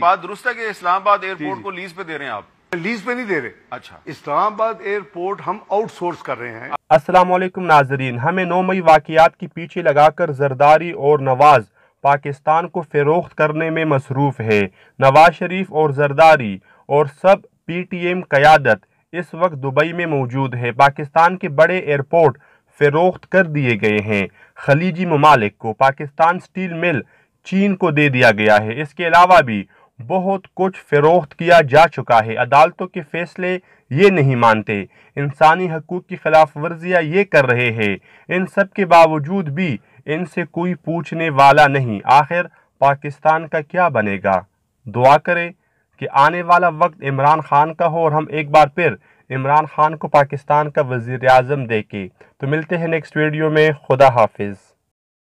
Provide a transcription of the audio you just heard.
बात दुरुस्त है कि इस्लामाबाद एयरपोर्ट को लीज पे दे रहे हैं आप लीज पे नहीं दे रहे अच्छा इस्लामाबाद एयरपोर्ट हम आउटसोर्स कर रहे हैं अस्सलाम वालेकुम नाजरीन हमें नौ मई वाकियात की पीछे लगाकर जरदारी और नवाज पाकिस्तान को फरोख्त करने में मसरूफ़ है नवाज शरीफ और जरदारी और सब पी टी एम क़्यादत इस वक्त दुबई में मौजूद है पाकिस्तान के बड़े एयरपोर्ट फरोख्त कर दिए गए हैं खलीजी ममालिक को पाकिस्तान स्टील मिल चीन को दे दिया गया है इसके अलावा भी बहुत कुछ फ़रोख्त किया जा चुका है अदालतों के फैसले ये नहीं मानते इंसानी हकूक़ की खिलाफ वर्जियाँ ये कर रहे हैं इन सब के बावजूद भी इनसे कोई पूछने वाला नहीं आखिर पाकिस्तान का क्या बनेगा दुआ करें कि आने वाला वक्त इमरान खान का हो और हम एक बार फिर इमरान खान को पाकिस्तान का वज़ी अजम दे के तो मिलते हैं नेक्स्ट वीडियो में खुदा हाफिज़